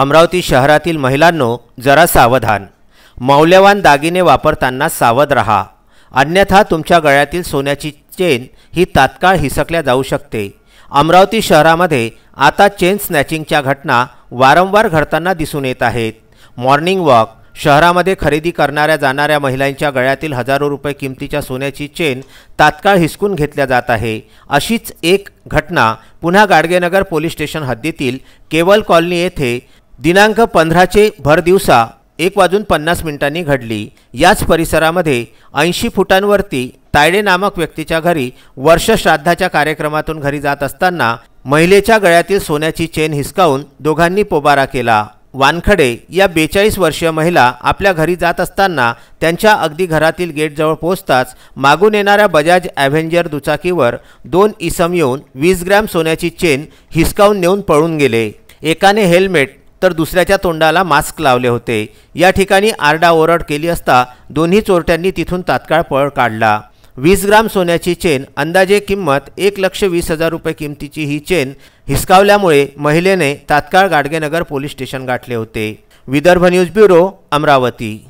अमरावती शहरातील महिलांनो जरा सावधान मौल्यवान दागिने वापरताना सावध रहा अन्यथा तुमच्या गळ्यातील सोन्याची चेन ही तात्काळ हिसकल्या जाऊ शकते अमरावती शहरामध्ये आता चेन स्नॅचिंगच्या घटना वारंवार घडताना दिसून येत आहेत मॉर्निंग वॉक शहरामध्ये खरेदी करणाऱ्या जाणाऱ्या महिलांच्या गळ्यातील हजारो रुपये किमतीच्या सोन्याची चेन तात्काळ हिसकून घेतल्या जात आहे अशीच एक घटना पुन्हा गाडगेनगर पोलीस स्टेशन हद्दीतील केवल कॉलनी येथे दिनांक पंधराचे दिवसा एक वाजून पन्नास मिनिटांनी घडली याच परिसरामध्ये ऐंशी फुटांवरती तायडे नामक व्यक्तीच्या घरी वर्षश्राद्धाच्या कार्यक्रमातून घरी जात असताना महिलेच्या गळ्यातील सोन्याची चेन हिसकावून दोघांनी पोबारा केला वानखडे या बेचाळीस वर्षीय महिला आपल्या घरी जात असताना त्यांच्या अगदी घरातील गेटजवळ पोहोचताच मागून येणाऱ्या बजाज ॲव्हेंजर दुचाकीवर दोन इसम येऊन वीस ग्रॅम सोन्याची चेन हिसकावून नेऊन पळून गेले एकाने हेल्मेट तर दुसऱ्याच्या तोंडाला मास्क लावले होते या ठिकाणी आरडाओरड केली असता दोन्ही चोरट्यांनी तिथून तात्काळ पळ काढला वीस ग्राम सोन्याची चेन अंदाजे किंमत एक लक्ष वीस हजार रुपये किमतीची ही चेन हिसकावल्यामुळे महिलेने तात्काळ गाडगेनगर पोलीस स्टेशन गाठले होते विदर्भ न्यूज ब्युरो अमरावती